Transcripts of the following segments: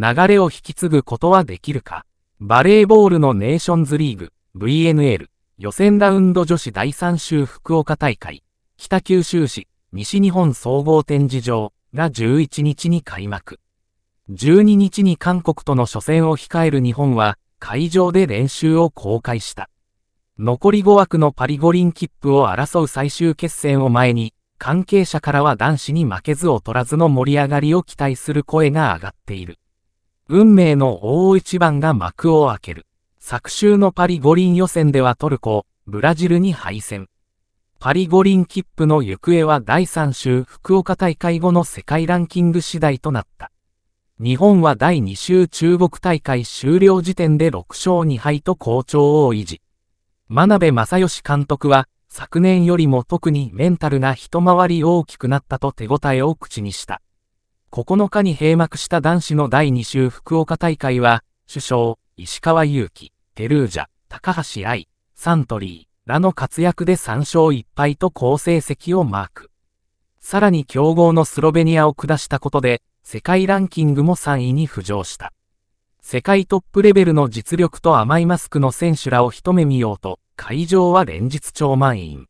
流れを引き継ぐことはできるか。バレーボールのネーションズリーグ、VNL、予選ラウンド女子第3週福岡大会、北九州市、西日本総合展示場が11日に開幕。12日に韓国との初戦を控える日本は、会場で練習を公開した。残り5枠のパリ五輪切符を争う最終決戦を前に、関係者からは男子に負けず劣らずの盛り上がりを期待する声が上がっている。運命の大一番が幕を開ける。昨週のパリ五輪予選ではトルコ、ブラジルに敗戦。パリ五輪切符の行方は第3週福岡大会後の世界ランキング次第となった。日本は第2週中国大会終了時点で6勝2敗と好調を維持。真鍋正義監督は、昨年よりも特にメンタルが一回り大きくなったと手応えを口にした。9日に閉幕した男子の第2週福岡大会は、首相、石川祐希、テルージャ、高橋愛、サントリーらの活躍で3勝1敗と好成績をマーク。さらに強豪のスロベニアを下したことで、世界ランキングも3位に浮上した。世界トップレベルの実力と甘いマスクの選手らを一目見ようと、会場は連日超満員。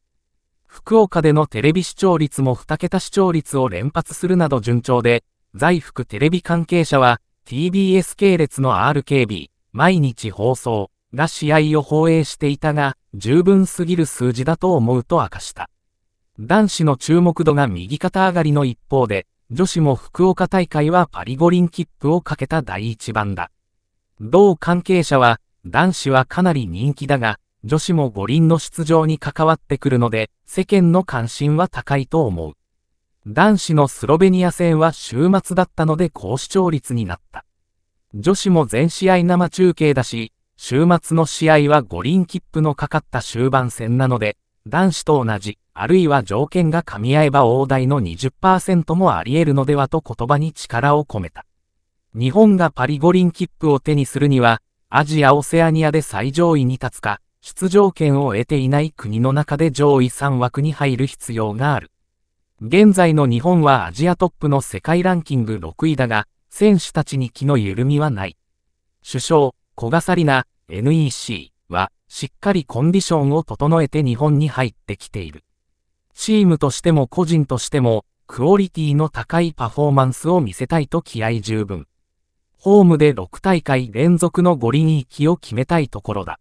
福岡でのテレビ視聴率も2桁視聴率を連発するなど順調で、在福テレビ関係者は、TBS 系列の RKB、毎日放送が試合を放映していたが、十分すぎる数字だと思うと明かした。男子の注目度が右肩上がりの一方で、女子も福岡大会はパリ五輪切符をかけた第一番だ。同関係者は、男子はかなり人気だが、女子も五輪の出場に関わってくるので、世間の関心は高いと思う。男子のスロベニア戦は週末だったので高視聴率になった。女子も全試合生中継だし、週末の試合は五輪切符のかかった終盤戦なので、男子と同じ、あるいは条件が噛み合えば大台の20%もあり得るのではと言葉に力を込めた。日本がパリ五輪切符を手にするには、アジア・オセアニアで最上位に立つか、出場権を得ていない国の中で上位3枠に入る必要がある。現在の日本はアジアトップの世界ランキング6位だが、選手たちに気の緩みはない。首相、小賀紗理ナ、NEC は、しっかりコンディションを整えて日本に入ってきている。チームとしても個人としても、クオリティの高いパフォーマンスを見せたいと気合十分。ホームで6大会連続の五輪行きを決めたいところだ。